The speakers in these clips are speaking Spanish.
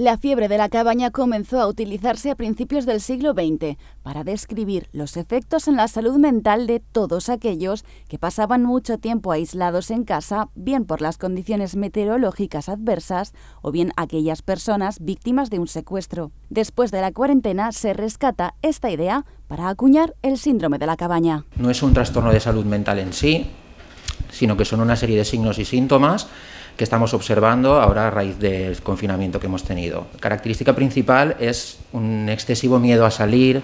La fiebre de la cabaña comenzó a utilizarse a principios del siglo XX para describir los efectos en la salud mental de todos aquellos que pasaban mucho tiempo aislados en casa, bien por las condiciones meteorológicas adversas o bien aquellas personas víctimas de un secuestro. Después de la cuarentena se rescata esta idea para acuñar el síndrome de la cabaña. No es un trastorno de salud mental en sí, sino que son una serie de signos y síntomas que estamos observando ahora a raíz del confinamiento que hemos tenido. característica principal es un excesivo miedo a salir,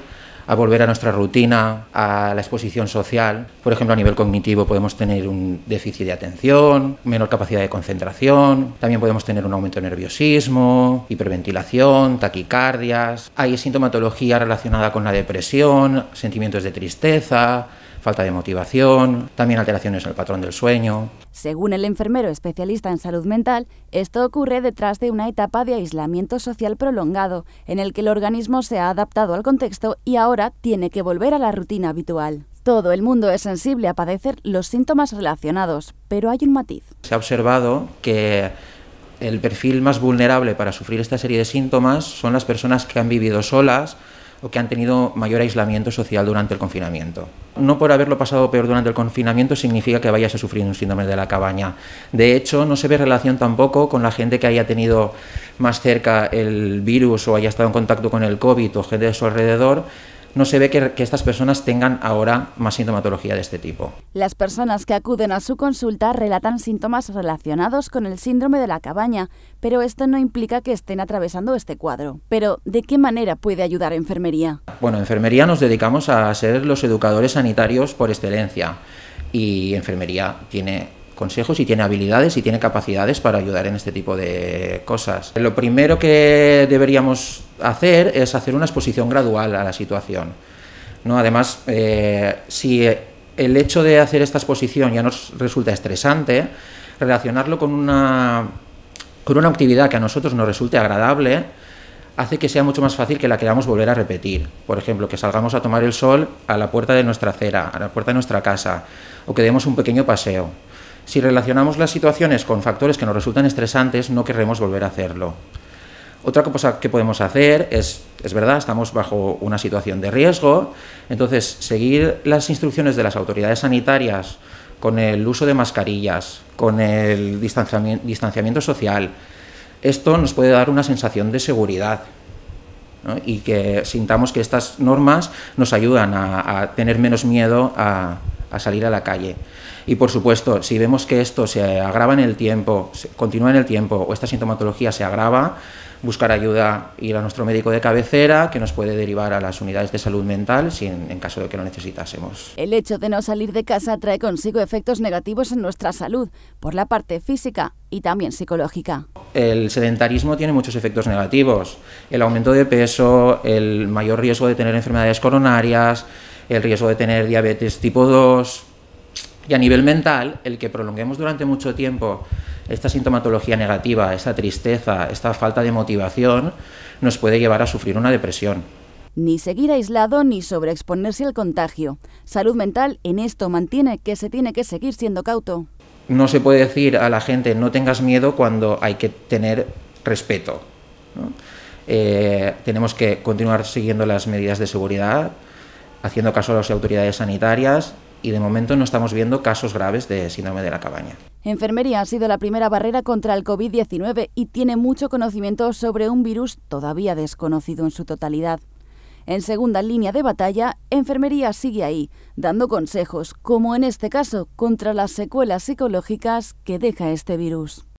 a volver a nuestra rutina, a la exposición social. Por ejemplo, a nivel cognitivo podemos tener un déficit de atención, menor capacidad de concentración, también podemos tener un aumento de nerviosismo, hiperventilación, taquicardias. Hay sintomatología relacionada con la depresión, sentimientos de tristeza, falta de motivación, también alteraciones en el patrón del sueño. Según el enfermero especialista en salud mental, esto ocurre detrás de una etapa de aislamiento social prolongado, en el que el organismo se ha adaptado al contexto y ahora tiene que volver a la rutina habitual. Todo el mundo es sensible a padecer los síntomas relacionados, pero hay un matiz. Se ha observado que el perfil más vulnerable para sufrir esta serie de síntomas son las personas que han vivido solas, o que han tenido mayor aislamiento social durante el confinamiento. No por haberlo pasado peor durante el confinamiento significa que vayas a sufrir un síndrome de la cabaña. De hecho, no se ve relación tampoco con la gente que haya tenido más cerca el virus o haya estado en contacto con el COVID o gente de su alrededor no se ve que, estas personas tengan ahora más sintomatología de este tipo. Las personas que acuden a su consulta relatan síntomas relacionados con el síndrome de la cabaña, pero esto no implica que estén atravesando este cuadro. Pero, ¿de qué manera puede ayudar enfermería? Bueno, enfermería nos dedicamos a ser los educadores sanitarios por excelencia y enfermería tiene consejos y tiene habilidades y tiene capacidades para ayudar en este tipo de cosas. Lo primero que deberíamos hacer es hacer una exposición gradual a la situación. ¿no? Además, eh, si el hecho de hacer esta exposición ya nos resulta estresante, relacionarlo con una, con una actividad que a nosotros nos resulte agradable hace que sea mucho más fácil que la queramos volver a repetir. Por ejemplo, que salgamos a tomar el sol a la puerta de nuestra acera, a la puerta de nuestra casa, o que demos un pequeño paseo si relacionamos las situaciones con factores que nos resultan estresantes, no querremos volver a hacerlo. Otra cosa que podemos hacer es, es verdad, estamos bajo una situación de riesgo, entonces seguir las instrucciones de las autoridades sanitarias con el uso de mascarillas, con el distanciamiento social, esto nos puede dar una sensación de seguridad y que sintamos que estas normas nos ayudan a, a tener menos miedo a, a salir a la calle. Y por supuesto, si vemos que esto se agrava en el tiempo, continúa en el tiempo o esta sintomatología se agrava, buscar ayuda, ir a nuestro médico de cabecera, que nos puede derivar a las unidades de salud mental si en, caso de que lo necesitásemos. El hecho de no salir de casa trae consigo efectos negativos en nuestra salud, por la parte física y también psicológica. El sedentarismo tiene muchos efectos negativos, el aumento de peso, el mayor riesgo de tener enfermedades coronarias, el riesgo de tener diabetes tipo 2. Y a nivel mental, el que prolonguemos durante mucho tiempo esta sintomatología negativa, esta tristeza, esta falta de motivación, nos puede llevar a sufrir una depresión. Ni seguir aislado ni sobreexponerse al contagio. Salud mental en esto mantiene que se tiene que seguir siendo cauto. No se puede decir a la gente no tengas miedo cuando hay que tener respeto. Eh, tenemos que continuar siguiendo las medidas de seguridad, haciendo caso a las autoridades sanitarias y de momento no estamos viendo casos graves de síndrome de la cabaña. Enfermería ha sido la primera barrera contra el COVID-19 y tiene mucho conocimiento sobre un virus todavía desconocido en su totalidad. En segunda línea de batalla, Enfermería sigue ahí, dando consejos, como en este caso, contra las secuelas psicológicas que deja este virus.